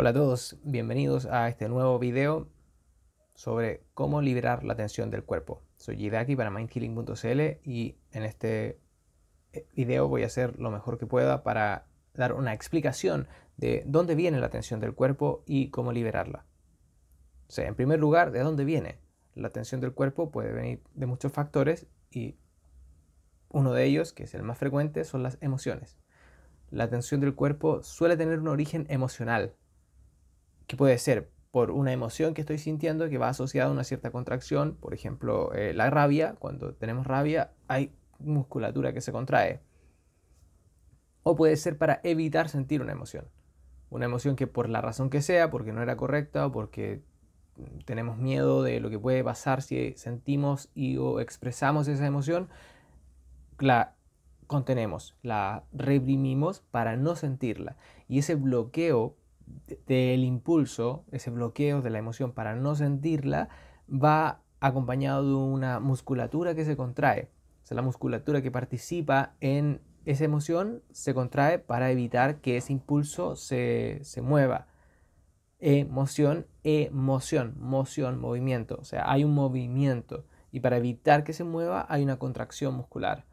Hola a todos, bienvenidos a este nuevo video sobre cómo liberar la tensión del cuerpo. Soy Yidaki para mindhealing.cl y en este eh, video voy a hacer lo mejor que pueda para dar una explicación de dónde viene la tensión del cuerpo y cómo liberarla. sea, en primer lugar, ¿de dónde viene? La tensión del cuerpo puede venir de muchos factores y uno de ellos, que es el más frecuente, son las emociones. La tensión del cuerpo suele tener un origen emocional, que puede ser por una emoción que estoy sintiendo que va asociada a una cierta contracción, por ejemplo, eh, la rabia, cuando tenemos rabia hay musculatura que se contrae. O puede ser para evitar sentir una emoción. Una emoción que por la razón que sea, porque no era correcta o porque tenemos miedo de lo que puede pasar si sentimos y o expresamos esa emoción, la contenemos, la reprimimos para no sentirla. Y ese bloqueo del impulso, ese bloqueo de la emoción para no sentirla, va acompañado de una musculatura que se contrae. O sea, la musculatura que participa en esa emoción se contrae para evitar que ese impulso se, se mueva. Emoción, emoción, moción, movimiento. O sea, hay un movimiento. Y para evitar que se mueva hay una contracción muscular.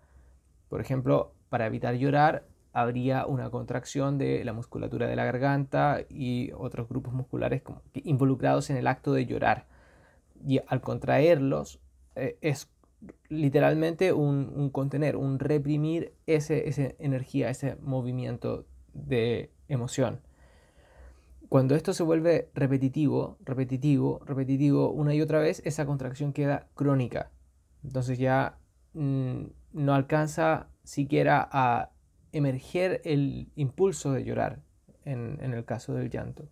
Por ejemplo, para evitar llorar habría una contracción de la musculatura de la garganta y otros grupos musculares involucrados en el acto de llorar. Y al contraerlos eh, es literalmente un, contener, un reprimir ese, esa energía, ese movimiento de emoción. Cuando esto se vuelve repetitivo, repetitivo, repetitivo una y otra vez, esa contracción queda crónica. Entonces ya mm, no alcanza siquiera a emerger el impulso de llorar en, el caso del llanto.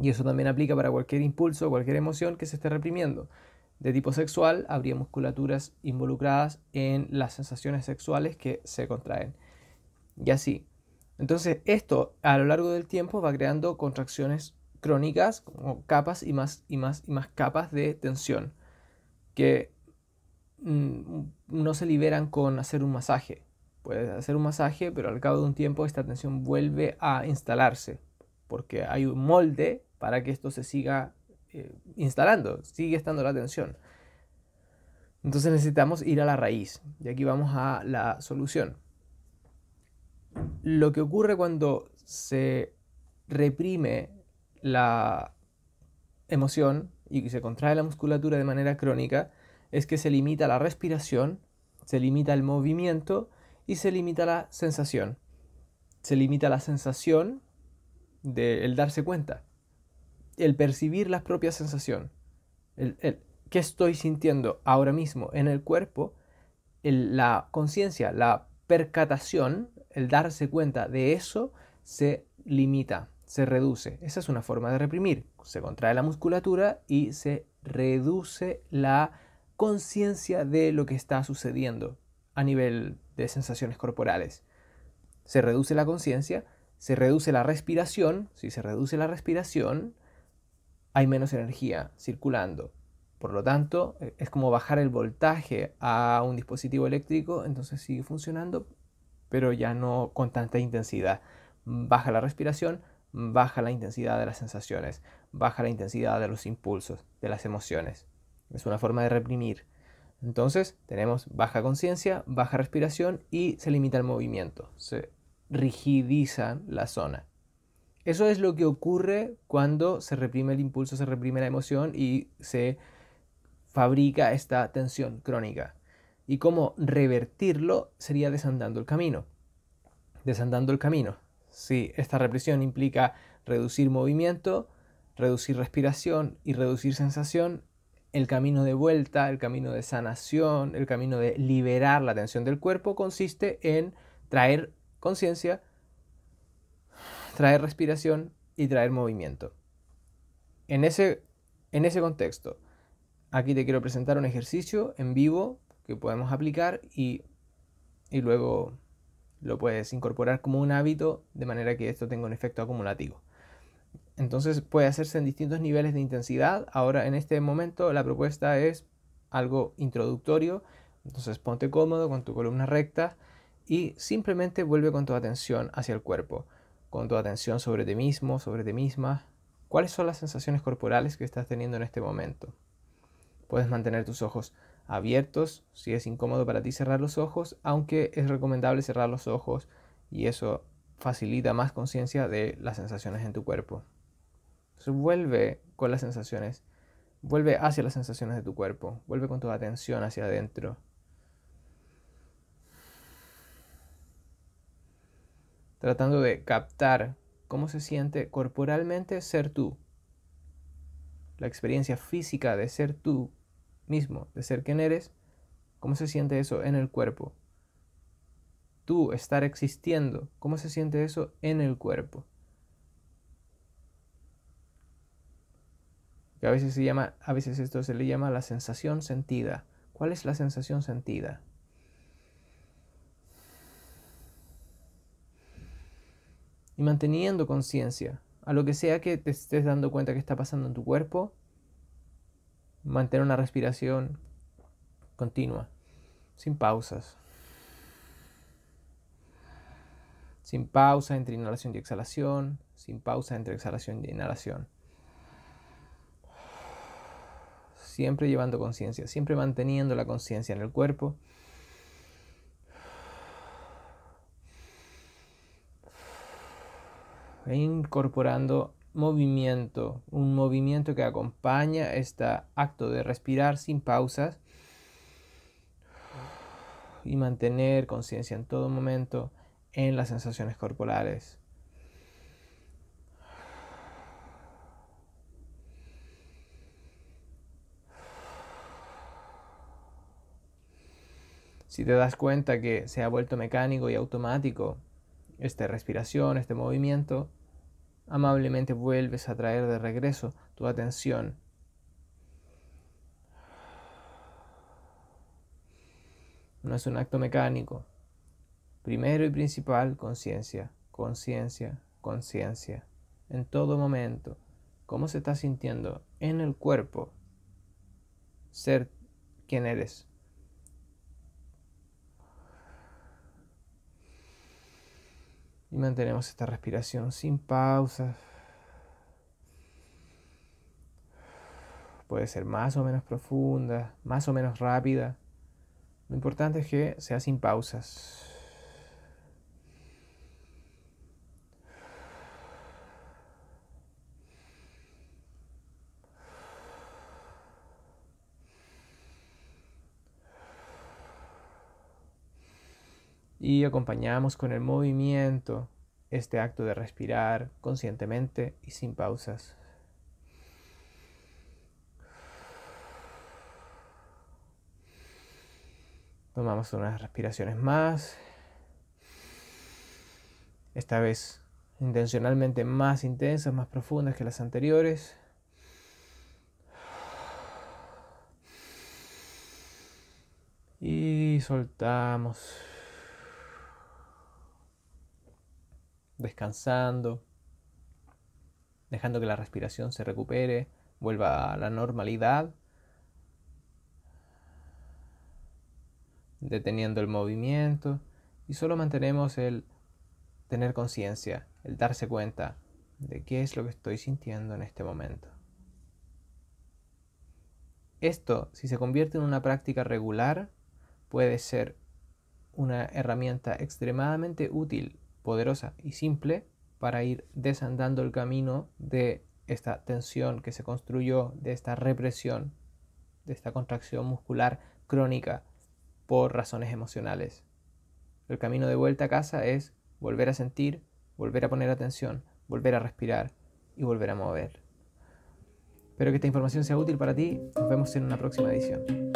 Y eso también aplica para cualquier impulso, cualquier emoción que se esté reprimiendo. De tipo sexual, habría musculaturas involucradas en las sensaciones sexuales que se contraen. Y así. Entonces, esto a lo largo del tiempo va creando contracciones crónicas, como capas y más y más y más capas de tensión, que mm, no se liberan con hacer un masaje, Puedes hacer un masaje, pero al cabo de un tiempo esta tensión vuelve a instalarse, porque hay un molde para que esto se siga eh, instalando, sigue estando la tensión. Entonces necesitamos ir a la raíz, y aquí vamos a la solución. Lo que ocurre cuando se reprime la emoción y se contrae la musculatura de manera crónica es que se limita la respiración, se limita el movimiento y se limita la sensación. Se limita la sensación del darse cuenta, el percibir la propia sensación, el, qué estoy sintiendo ahora mismo en el cuerpo, la conciencia, la percatación, el darse cuenta de eso se limita, se reduce. Esa es una forma de reprimir. Se contrae la musculatura y se reduce la conciencia de lo que está sucediendo, a nivel de sensaciones corporales. Se reduce la conciencia, se reduce la respiración, si se reduce la respiración, hay menos energía circulando. Por lo tanto, e-, es como bajar el voltaje a un dispositivo eléctrico, entonces sigue funcionando, pero ya no con tanta intensidad. Baja la respiración, baja la intensidad de las sensaciones, baja la intensidad de los impulsos, de las emociones. Es una forma de reprimir. Entonces tenemos baja conciencia, baja respiración y se limita el movimiento, se rigidiza la zona. Eso es lo que ocurre cuando se reprime el impulso, se reprime la emoción y se fabrica esta tensión crónica. Y cómo revertirlo sería desandando el camino. Desandando el camino. Si esta represión implica reducir movimiento, reducir respiración y reducir sensación, el camino de vuelta, el camino de sanación, el camino de liberar la tensión del cuerpo consiste en traer conciencia, traer respiración y traer movimiento. En ese, en ese contexto, aquí te quiero presentar un ejercicio en vivo que podemos aplicar y luego lo puedes incorporar como un hábito de manera que esto tenga un efecto acumulativo. Entonces puede hacerse en distintos niveles de intensidad. Ahora en este momento la propuesta es algo introductorio. Entonces ponte cómodo con tu columna recta y simplemente vuelve con tu atención hacia el cuerpo, con tu atención sobre ti mismo, sobre ti misma. ¿Cuáles son las sensaciones corporales que estás teniendo en este momento? Puedes mantener tus ojos abiertos, si es incómodo para ti cerrar los ojos, aunque es recomendable cerrar los ojos y eso facilita más conciencia de las sensaciones en tu cuerpo. Entonces vuelve con las sensaciones, vuelve hacia las sensaciones de tu cuerpo, vuelve con tu atención hacia adentro. Tratando de captar cómo se siente corporalmente ser tú. La experiencia física de ser tú mismo, de ser quien eres, cómo se siente eso en el cuerpo, tú estar existiendo, ¿cómo se siente eso en el cuerpo? a veces se llama, a veces esto se le llama la sensación sentida. ¿Cuál es la sensación sentida? Y manteniendo conciencia a lo que sea que te estés dando cuenta que está pasando en tu cuerpo, mantener una respiración continua, sin pausas. sin pausa entre inhalación y exhalación, sin pausa entre exhalación y inhalación. Siempre llevando conciencia, siempre manteniendo la conciencia en el cuerpo. E incorporando movimiento, un movimiento que acompaña este acto de respirar sin pausas y mantener conciencia en todo momento en las sensaciones corporales. Si te das cuenta que se ha vuelto mecánico y automático esta respiración, este movimiento, amablemente vuelves a traer de regreso tu atención. No es un acto mecánico, Primero y principal, conciencia, conciencia, conciencia. En todo momento, cómo se está sintiendo en el cuerpo, ser quien eres. Y mantenemos esta respiración sin pausas. Puede ser más o menos profunda, más o menos rápida. Lo importante es que sea sin pausas. y acompañamos con el movimiento este acto de respirar conscientemente y sin pausas. Tomamos unas respiraciones más, esta vez intencionalmente más intensas, más profundas que las anteriores. Y soltamos. descansando, dejando que la respiración se recupere, vuelva a la normalidad, deteniendo el movimiento y solo mantenemos el tener conciencia, el darse cuenta de qué es lo que estoy sintiendo en este momento. Esto, si se convierte en una práctica regular, puede ser una herramienta extremadamente útil poderosa y simple para ir desandando el camino de esta tensión que se construyó, de esta represión, de esta contracción muscular crónica por razones emocionales. El camino de vuelta a casa es volver a sentir, volver a poner atención, volver a respirar y volver a mover. Espero que esta información sea útil para ti. Nos vemos en una próxima edición.